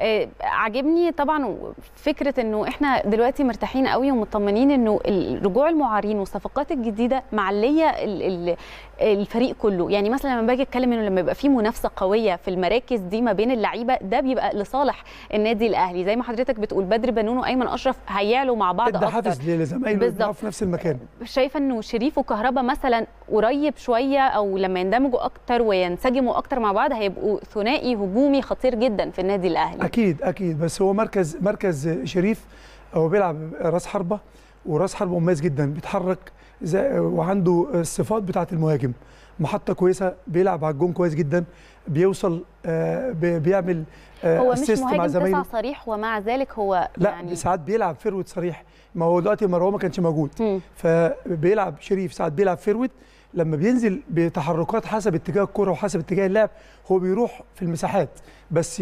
آه، عاجبني طبعا فكره انه احنا دلوقتي مرتاحين قوي ومطمنين انه رجوع المعارين والصفقات الجديده معليه الفريق كله يعني مثلا لما باجي اتكلم انه لما يبقى في منافسه قويه في المراكز دي ما بين اللعيبه ده بيبقى لصالح النادي الاهلي زي ما حضرتك بتقول بدر بنون وايمن اشرف هيعلوا مع بعض اكتر حافز لزمايله في نفس المكان شايفه انه شريف وكهربا مثلا قريب شويه او لما يندمجوا اكتر وينسجموا اكتر مع بعض هيبقوا ثنائي هجومي خطير جدا في النادي الاهلي اكيد اكيد بس هو مركز مركز شريف هو بيلعب راس حربه وراس حربه مميز جدا بيتحرك وعنده الصفات بتاعه المهاجم محطه كويسه بيلعب على الجون كويس جدا بيوصل آه، بيعمل آه، هو مش مهاجم تسع صريح ومع ذلك هو لا يعني ساعات بيلعب فروت صريح ما هو دلوقتي مروان ما كانش موجود م. فبيلعب شريف ساعات بيلعب فروت لما بينزل بتحركات حسب اتجاه الكره وحسب اتجاه اللعب هو بيروح في المساحات بس